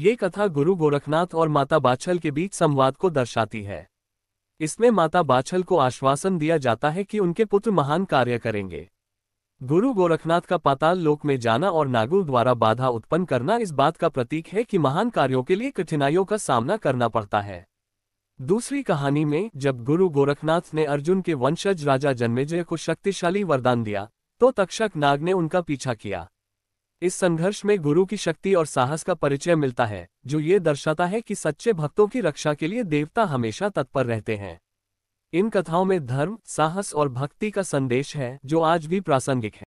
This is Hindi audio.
ये कथा गुरु गोरखनाथ और माता बाछल के बीच संवाद को दर्शाती है इसमें माता बाछल को आश्वासन दिया जाता है कि उनके पुत्र महान कार्य करेंगे गुरु गोरखनाथ का पाताल लोक में जाना और नागुल द्वारा बाधा उत्पन्न करना इस बात का प्रतीक है कि महान कार्यों के लिए कठिनाइयों का सामना करना पड़ता है दूसरी कहानी में जब गुरु गोरखनाथ ने अर्जुन के वंशज राजा जन्मेजय को शक्तिशाली वरदान दिया तो तक्षक नाग ने उनका पीछा किया इस संघर्ष में गुरु की शक्ति और साहस का परिचय मिलता है जो ये दर्शाता है कि सच्चे भक्तों की रक्षा के लिए देवता हमेशा तत्पर रहते हैं इन कथाओं में धर्म साहस और भक्ति का संदेश है जो आज भी प्रासंगिक है